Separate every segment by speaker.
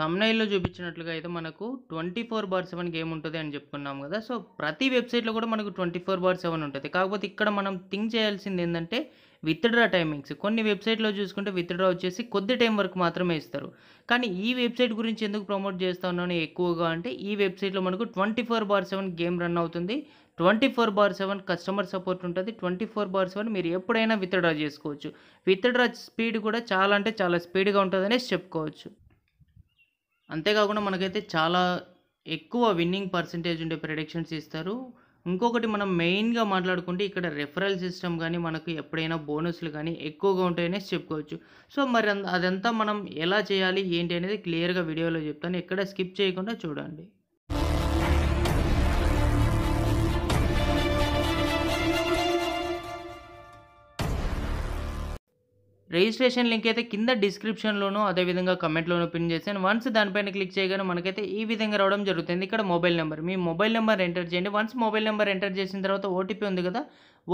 Speaker 1: తమ్నైల్లో చూపించినట్లుగా అయితే మనకు twenty four bar seven game ఉంటుంది అని చెప్పుకున్నాం కదా సో ప్రతి వెబ్సైట్లో కూడా మనకు ట్వంటీ ఫోర్ బార్ సెవెన్ ఉంటుంది కాకపోతే ఇక్కడ మనం థింక్ చేయాల్సింది ఏంటంటే విత్డ్రా టైమింగ్స్ కొన్ని వెబ్సైట్లో చూసుకుంటే విత్డ్రా వచ్చేసి కొద్ది టైం వరకు మాత్రమే ఇస్తారు కానీ ఈ వెబ్సైట్ గురించి ఎందుకు ప్రమోట్ ఉన్నాను ఎక్కువగా అంటే ఈ వెబ్సైట్లో మనకు twenty four bar seven game run అవుతుంది twenty four bar seven customer support ఉంటుంది ట్వంటీ ఫోర్ బార్ సెవెన్ మీరు ఎప్పుడైనా విత్డ్రా చేసుకోవచ్చు విత్డ్రా స్పీడ్ కూడా చాలా అంటే చాలా స్పీడ్గా ఉంటుందనే చెప్పుకోవచ్చు అంతేకాకుండా మనకైతే చాలా ఎక్కువ విన్నింగ్ పర్సంటేజ్ ఉండే ప్రిడిక్షన్స్ ఇస్తారు ఇంకొకటి మనం మెయిన్గా మాట్లాడుకుంటే ఇక్కడ రెఫరల్ సిస్టమ్ కానీ మనకు ఎప్పుడైనా బోనస్లు కానీ ఎక్కువగా ఉంటాయనే చెప్పుకోవచ్చు సో మరి అదంతా మనం ఎలా చేయాలి ఏంటి అనేది క్లియర్గా వీడియోలో చెప్తాను ఎక్కడ స్కిప్ చేయకుండా చూడండి రిజిస్ట్రేషన్ లింక్ అయితే కింద డిస్క్రిప్షన్లోనూ అదేవిధంగా కమెంట్లోనూ పిన్ చేశాను వన్స్ దానిపైన క్లిక్ చేయగానే మనకైతే ఈ విధంగా రావడం జరుగుతుంది ఇక్కడ మొబైల్ నెంబర్ మీ మొబైల్ నెంబర్ ఎంటర్ చేయండి వన్స్ మొబైల్ నెంబర్ ఎంటర్ చేసిన తర్వాత ఓటీపీ ఉంది కదా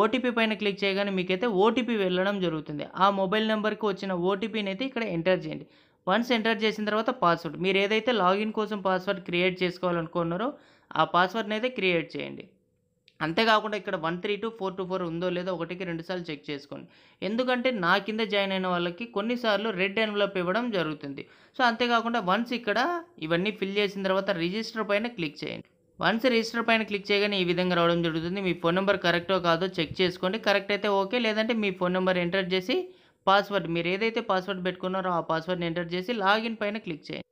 Speaker 1: ఓటీపీ పైన క్లిక్ చేయగానే మీకైతే ఓటీపీ వెళ్ళడం జరుగుతుంది ఆ మొబైల్ నెంబర్కి వచ్చిన ఓటీపీని అయితే ఇక్కడ ఎంటర్ చేయండి వన్స్ ఎంటర్ చేసిన తర్వాత పాస్వర్డ్ మీరు ఏదైతే లాగిన్ కోసం పాస్వర్డ్ క్రియేట్ చేసుకోవాలనుకున్నారో ఆ పాస్వర్డ్ని అయితే క్రియేట్ చేయండి అంతేకాకుండా ఇక్కడ one three two four two four ఉందో లేదో ఒకటికి రెండుసార్లు చెక్ చేసుకోండి ఎందుకంటే నా కింద జాయిన్ అయిన వాళ్ళకి కొన్నిసార్లు రెడ్ ఎన్వలప్ ఇవ్వడం జరుగుతుంది సో అంతేకాకుండా వన్స్ ఇక్కడ ఇవన్నీ ఫిల్ చేసిన తర్వాత రిజిస్టర్ పైన క్లిక్ చేయండి వన్స్ రిజిస్టర్ పైన క్లిక్ చేయగానే ఈ విధంగా రావడం జరుగుతుంది మీ ఫోన్ నెంబర్ కరెక్టో కాదో చెక్ చేసుకోండి కరెక్ట్ అయితే ఓకే లేదంటే మీ ఫోన్ నెంబర్ ఎంటర్ చేసి పాస్వర్డ్ మీరు ఏదైతే పాస్వర్డ్ పెట్టుకున్నారో ఆ పాస్వర్డ్ని ఎంటర్ చేసి లాగిన్ పైన క్లిక్ చేయండి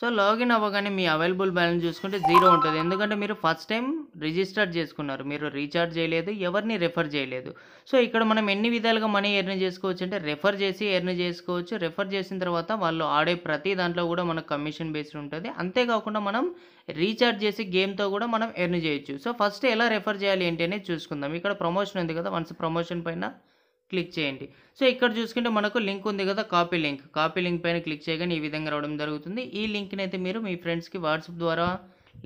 Speaker 1: సో లాగిన్ అవ్వగానే మీ అవైలబుల్ బ్యాలెన్స్ చూసుకుంటే జీరో ఉంటుంది ఎందుకంటే మీరు ఫస్ట్ టైం రిజిస్టర్ చేసుకున్నారు మీరు రీఛార్జ్ చేయలేదు ఎవరిని రెఫర్ చేయలేదు సో ఇక్కడ మనం ఎన్ని విధాలుగా మనీ ఎర్న్ చేసుకోవచ్చు అంటే రెఫర్ చేసి ఎర్న్ చేసుకోవచ్చు రెఫర్ చేసిన తర్వాత వాళ్ళు ఆడే ప్రతి దాంట్లో కూడా మనకు కమిషన్ బేస్డ్ ఉంటుంది అంతేకాకుండా మనం రీఛార్జ్ చేసి గేమ్తో కూడా మనం ఎర్న్ చేయొచ్చు సో ఫస్ట్ ఎలా రెఫర్ చేయాలి ఏంటి అనేది చూసుకుందాం ఇక్కడ ప్రమోషన్ ఉంది కదా వన్స్ ప్రమోషన్ పైన క్లిక్ చేయండి సో ఇక్కడ చూసుకుంటే మనకు లింక్ ఉంది కదా కాపీ లింక్ కాపీ లింక్ పైన క్లిక్ చేయగానే ఈ విధంగా రావడం జరుగుతుంది ఈ లింక్ని అయితే మీరు మీ ఫ్రెండ్స్కి వాట్సాప్ ద్వారా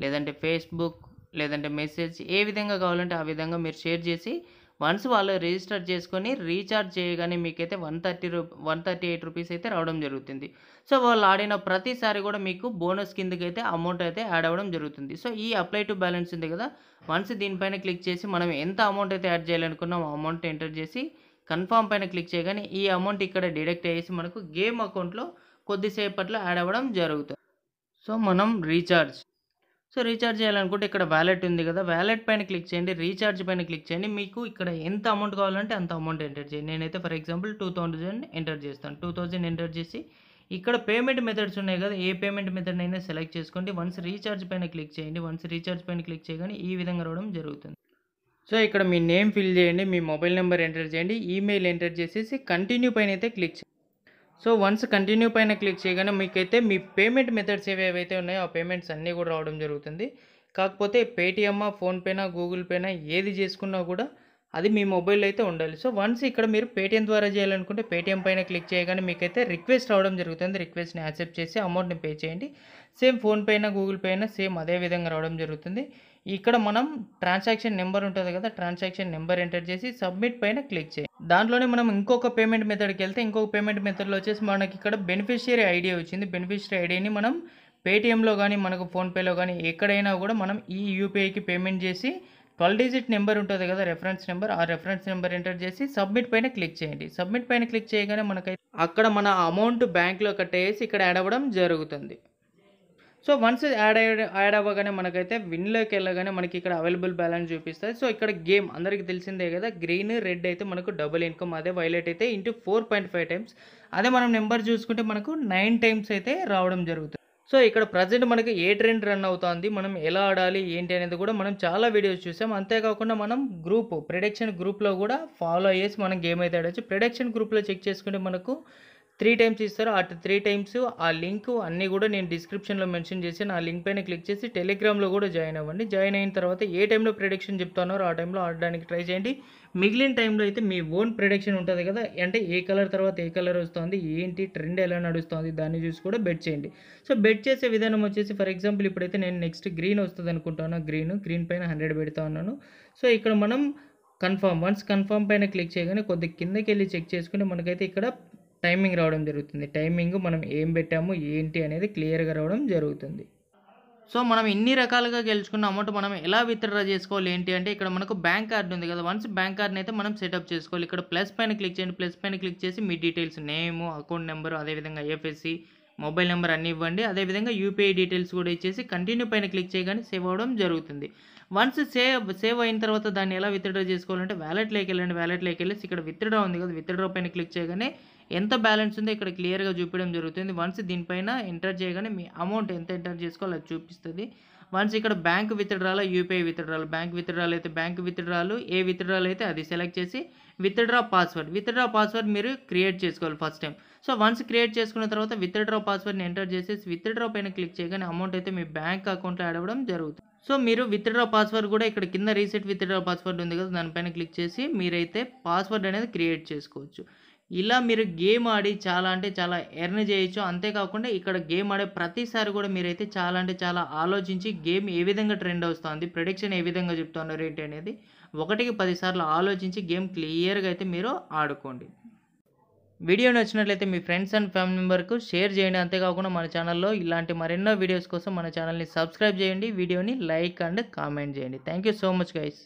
Speaker 1: లేదంటే ఫేస్బుక్ లేదంటే మెసేజ్ ఏ విధంగా కావాలంటే ఆ విధంగా మీరు షేర్ చేసి వన్స్ వాళ్ళు రిజిస్టర్ చేసుకొని రీఛార్జ్ చేయగానే మీకైతే వన్ థర్టీ రూ వన్ థర్టీ ఎయిట్ రూపీస్ అయితే రావడం జరుగుతుంది సో వాళ్ళు ఆడిన ప్రతిసారి కూడా మీకు బోనస్ కిందకైతే అమౌంట్ అయితే యాడ్ అవ్వడం జరుగుతుంది సో ఈ అప్లై టు బ్యాలెన్స్ ఉంది కదా వన్స్ దీనిపైన క్లిక్ చేసి మనం ఎంత అమౌంట్ అయితే యాడ్ చేయాలనుకున్నాం అమౌంట్ ఎంటర్ చేసి కన్ఫామ్ పైన క్లిక్ చేయగానే ఈ అమౌంట్ ఇక్కడ డిడక్ట్ అయ్యేసి మనకు గేమ్ అకౌంట్లో కొద్దిసేపట్లో యాడ్ అవ్వడం జరుగుతుంది సో మనం రీఛార్జ్ సో రీఛార్జ్ చేయాలనుకుంటే ఇక్కడ వ్యాలెట్ ఉంది కదా వ్యాలెట్ పైన క్లిక్ చేయండి రీఛార్జ్ పైన క్లిక్ చేయండి మీకు ఇక్కడ ఎంత అమౌంట్ కావాలంటే అంత అమౌంట్ ఎంటర్ చేయండి నేనైతే for example two thousand enter చేస్తాను టూ థౌజండ్ ఎంటర్ చేసి ఇక్కడ పేమెంట్ మెథడ్స్ ఉన్నాయి కదా ఏ పేమెంట్ మెథడ్ అయినా సెలెక్ట్ చేసుకోండి వన్స్ రీఛార్జ్ పైన క్లిక్ చేయండి వన్స్ రీఛార్జ్ పైన క్లిక్ చేయగానే ఈ విధంగా రావడం జరుగుతుంది సో ఇక్కడ మీ నేమ్ ఫిల్ చేయండి మీ మొబైల్ నెంబర్ ఎంటర్ చేయండి ఈమెయిల్ ఎంటర్ చేసేసి కంటిన్యూ పైన అయితే క్లిక్ చేయండి సో వన్స్ కంటిన్యూ పైన క్లిక్ చేయగానే మీకైతే మీ పేమెంట్ మెథడ్స్ ఏవేవైతే ఉన్నాయో ఆ పేమెంట్స్ అన్నీ కూడా రావడం జరుగుతుంది కాకపోతే పేటిఎమ్ ఫోన్పేనా గూగుల్ పేనా ఏది చేసుకున్నా కూడా అది మీ మొబైల్ అయితే ఉండాలి సో వన్స్ ఇక్కడ మీరు పేటిఎం ద్వారా చేయాలనుకుంటే పేటిఎం పైన క్లిక్ చేయగానే మీకైతే రిక్వెస్ట్ రావడం జరుగుతుంది రిక్వెస్ట్ని యాక్సెప్ట్ చేసి అమౌంట్ని పే చేయండి సేమ్ ఫోన్పేనా గూగుల్ పే అయినా సేమ్ అదే విధంగా రావడం జరుగుతుంది ఇక్కడ మనం ట్రాన్సాక్షన్ నెంబర్ ఉంటుంది కదా ట్రాన్సాక్షన్ నెంబర్ ఎంటర్ చేసి సబ్మిట్ పైన క్లిక్ చేయండి దాంట్లోనే మనం ఇంకొక పేమెంట్ మెథడ్కి వెళ్తే ఇంకొక పేమెంట్ మెథడ్లో వచ్చేసి మనకి ఇక్కడ బెనిఫిషియరీ ఐడియా వచ్చింది బెనిఫిషియరీ ఐడిని మనం పేటిఎంలో కానీ మనకు ఫోన్పేలో కానీ ఎక్కడైనా కూడా మనం ఈ యూపీఐకి పేమెంట్ చేసి ట్వెల్వ్ డిజిట్ నెంబర్ ఉంటుంది కదా రెఫరెన్స్ నెంబర్ ఆ రెఫరెన్స్ నెంబర్ ఎంటర్ చేసి సబ్మిట్ పైన క్లిక్ చేయండి సబ్మిట్ పైన క్లిక్ చేయగానే మనకైతే అక్కడ మన అమౌంట్ బ్యాంక్లో కట్టేసి ఇక్కడ యాడ్ అవ్వడం జరుగుతుంది సో వన్స్ యాడ్ యాడ్ అవ్వగానే మనకైతే విన్లోకి వెళ్ళగానే మనకి ఇక్కడ అవైలబుల్ బ్యాలెన్స్ చూపిస్తుంది సో ఇక్కడ గేమ్ అందరికీ తెలిసిందే కదా గ్రీన్ రెడ్ అయితే మనకు డబుల్ ఇన్కమ్ అదే వైలెట్ అయితే into four point five times అదే మనం నెంబర్ చూసుకుంటే మనకు నైన్ టైమ్స్ అయితే రావడం జరుగుతుంది సో ఇక్కడ ప్రజెంట్ మనకి ఏ ట్రెండ్ రన్ అవుతుంది మనం ఎలా ఆడాలి ఏంటి అనేది కూడా మనం చాలా వీడియోస్ చూసాం అంతేకాకుండా మనం గ్రూప్ ప్రొడక్షన్ గ్రూప్లో కూడా ఫాలో అయ్యేసి మనం గేమ్ అయితే ఆడచ్చు ప్రొడక్షన్ గ్రూప్లో చెక్ చేసుకుంటే మనకు త్రీ టైమ్స్ ఇస్తారు అటు త్రీ టైమ్స్ ఆ లింక్ అన్నీ కూడా నేను డిస్క్రిప్షన్లో మెన్షన్ చేసి నా లింక్ పైన క్లిక్ చేసి టెలిగ్రామ్లో కూడా జాయిన్ అవ్వండి జాయిన్ అయిన తర్వాత ఏ టైంలో ప్రొడక్షన్ చెప్తానో ఆ టైంలో ఆడడానికి ట్రై చేయండి మిగిలిన టైంలో అయితే మీ ఓన్ ప్రొడక్షన్ ఉంటుంది కదా అంటే ఏ కలర్ తర్వాత ఏ కలర్ వస్తుంది ఏంటి ట్రెండ్ ఎలా నడుస్తుంది దాన్ని చూసి కూడా బెట్ చేయండి సో బెట్ చేసే విధానం వచ్చేసి ఫర్ ఎగ్జాంపుల్ ఇప్పుడైతే నేను నెక్స్ట్ గ్రీన్ వస్తుంది అనుకుంటాను గ్రీన్ గ్రీన్ పైన హండ్రెడ్ పెడతా ఉన్నాను సో ఇక్కడ మనం కన్ఫామ్ వన్స్ కన్ఫామ్ పైన క్లిక్ చేయగానే కొద్దిగా కిందకి వెళ్ళి చెక్ చేసుకుని మనకైతే ఇక్కడ టైమింగ్ రావడం జరుగుతుంది టైమింగ్ మనం ఏం పెట్టాము ఏంటి అనేది క్లియర్గా రావడం జరుగుతుంది సో మనం ఇన్ని రకాలుగా గెలుచుకున్న అమౌంట్ మనం ఎలా విత్డ్రా చేసుకోవాలి ఏంటి అంటే ఇక్కడ మనకు బ్యాంక్ కార్డ్ ఉంది కదా వన్స్ బ్యాంక్ కార్డ్ని అయితే మనం సెటప్ చేసుకోవాలి ఇక్కడ ప్లస్ పైన క్లిక్ చేయండి ప్లస్ పైన క్లిక్ చేసి మీ డీటెయిల్స్ నేమ్ అకౌంట్ నెంబర్ అదేవిధంగా ఐఎఫ్ఎస్సి మొబైల్ నెంబర్ అన్నీ ఇవ్వండి అదేవిధంగా యూపీఐ డీటెయిల్స్ కూడా ఇచ్చేసి కంటిన్యూ పైన క్లిక్ చేయగానే సేవ్ అవ్వడం జరుగుతుంది వన్స్ సేవ్ సేవ్ అయిన తర్వాత దాన్ని ఎలా విత్డ్రా చేసుకోవాలంటే వ్యాలెట్లోకి వెళ్ళండి వ్యాలెట్లోకి వెళ్ళేసి ఇక్కడ విత్డ్రా ఉంది కదా విత్డ్రా పైన క్లిక్ చేయగానే ఎంత బ్యాలెన్స్ ఉందో ఇక్కడ క్లియర్గా చూపించడం జరుగుతుంది వన్స్ దీనిపైన ఎంటర్ చేయగానే మీ అమౌంట్ ఎంత ఎంటర్ చేసుకోవాలో అది చూపిస్తుంది వన్స్ ఇక్కడ బ్యాంక్ విత్డ్రాలో యూపీఐ విత్డ్రాలు బ్యాంక్ విత్డ్రాలు అయితే బ్యాంక్ విత్డ్రాలు ఏ విత్డ్రాలు అయితే అది సెలెక్ట్ చేసి విత్డ్రా పాస్వర్డ్ విత్డ్రా పాస్వర్డ్ మీరు క్రియేట్ చేసుకోవాలి first time so once create చేసుకున్న తర్వాత విత్డ్రా పాస్వర్డ్ని ఎంటర్ చేసేసి విత్డ్రా పైన క్లిక్ చేయగానే అమౌంట్ అయితే మీ బ్యాంక్ అకౌంట్లో యాడ్ అవ్వడం జరుగుతుంది సో మీరు విత్డ్రా పాస్వర్డ్ కూడా ఇక్కడ కింద రీసెట్ విత్డ్రా పాస్వర్డ్ ఉంది కదా దానిపైన క్లిక్ చేసి మీరైతే పాస్వర్డ్ అనేది క్రియేట్ చేసుకోవచ్చు ఇలా మీరు గేమ్ ఆడి చాలా అంటే చాలా ఎర్న్ చేయొచ్చు అంతేకాకుండా ఇక్కడ గేమ్ ఆడే ప్రతిసారి కూడా మీరైతే చాలా అంటే చాలా ఆలోచించి గేమ్ ఏ విధంగా ట్రెండ్ వస్తుంది ప్రొడిక్షన్ ఏ విధంగా చెప్తున్నారు ఏంటి అనేది ఒకటికి పదిసార్లు ఆలోచించి గేమ్ క్లియర్గా అయితే మీరు ఆడుకోండి వీడియో నచ్చినట్లయితే మీ ఫ్రెండ్స్ అండ్ ఫ్యామిలీ మెంబర్కు షేర్ చేయండి అంతేకాకుండా మన ఛానల్లో ఇలాంటి మరెన్నో వీడియోస్ కోసం మన ఛానల్ని సబ్స్క్రైబ్ చేయండి వీడియోని లైక్ అండ్ కామెంట్ చేయండి thank you so much guys